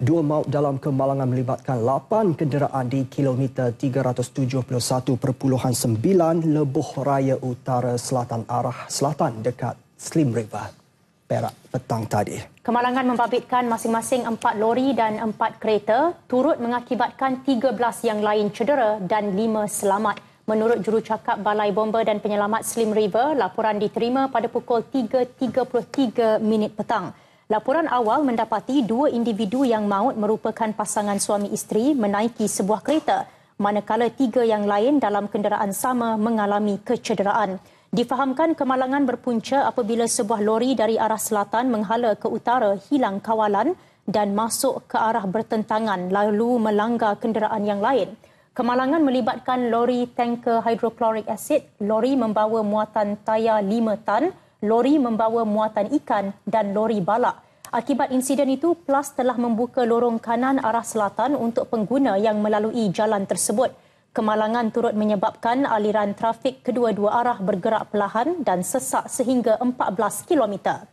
Dua maut dalam kemalangan melibatkan lapan kenderaan di kilometer 371.9 Lebuh Raya Utara Selatan arah Selatan dekat Slim River. Perak petang tadi. Kemalangan membabitkan masing-masing 4 lori dan empat kereta turut mengakibatkan 13 yang lain cedera dan lima selamat. Menurut jurucakap Balai Bomber dan Penyelamat Slim River, laporan diterima pada pukul 3.33 minit petang. Laporan awal mendapati dua individu yang maut merupakan pasangan suami isteri menaiki sebuah kereta, manakala tiga yang lain dalam kenderaan sama mengalami kecederaan. Difahamkan kemalangan berpunca apabila sebuah lori dari arah selatan menghala ke utara hilang kawalan dan masuk ke arah bertentangan lalu melanggar kenderaan yang lain. Kemalangan melibatkan lori tanker hydrochloric asid, lori membawa muatan tayar 5 tan lori membawa muatan ikan dan lori balak. Akibat insiden itu, PLUS telah membuka lorong kanan arah selatan untuk pengguna yang melalui jalan tersebut. Kemalangan turut menyebabkan aliran trafik kedua-dua arah bergerak perlahan dan sesak sehingga 14 km.